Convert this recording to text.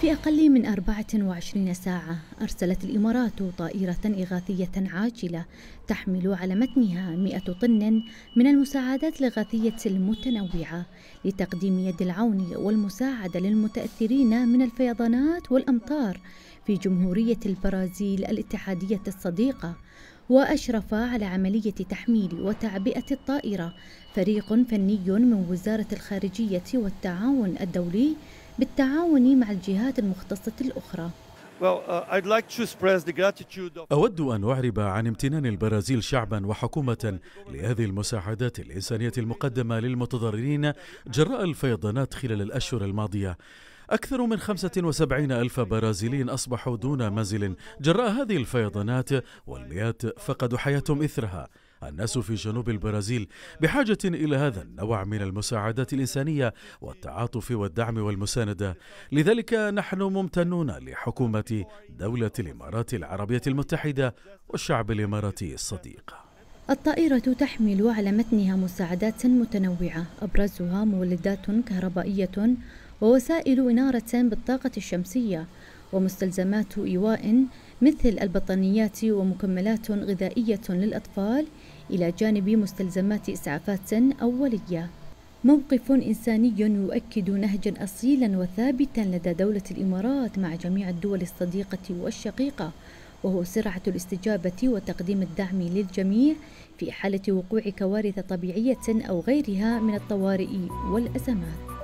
في أقل من 24 ساعة أرسلت الإمارات طائرة إغاثية عاجلة تحمل على متنها 100 طن من المساعدات الإغاثية المتنوعة لتقديم يد العون والمساعدة للمتأثرين من الفيضانات والأمطار في جمهورية البرازيل الاتحادية الصديقة وأشرف على عملية تحميل وتعبئة الطائرة فريق فني من وزارة الخارجية والتعاون الدولي بالتعاون مع الجهات المختصة الأخرى uh, أود أن أعرب عن امتنان البرازيل شعبا وحكومة لهذه المساعدات الإنسانية المقدمة للمتضررين جراء الفيضانات خلال الأشهر الماضية أكثر من 75 ألف برازيلي أصبحوا دون منزل جراء هذه الفيضانات والمئات فقدوا حياتهم إثرها الناس في جنوب البرازيل بحاجة إلى هذا النوع من المساعدات الإنسانية والتعاطف والدعم والمساندة لذلك نحن ممتنون لحكومة دولة الإمارات العربية المتحدة والشعب الإماراتي الصديق الطائرة تحمل على متنها مساعدات متنوعة أبرزها مولدات كهربائية ووسائل إنارة بالطاقة الشمسية ومستلزمات إيواء مثل البطانيات ومكملات غذائية للأطفال إلى جانب مستلزمات إسعافات أولية موقف إنساني يؤكد نهجا أصيلا وثابتا لدى دولة الإمارات مع جميع الدول الصديقة والشقيقة وهو سرعة الاستجابة وتقديم الدعم للجميع في حالة وقوع كوارث طبيعية أو غيرها من الطوارئ والأزمات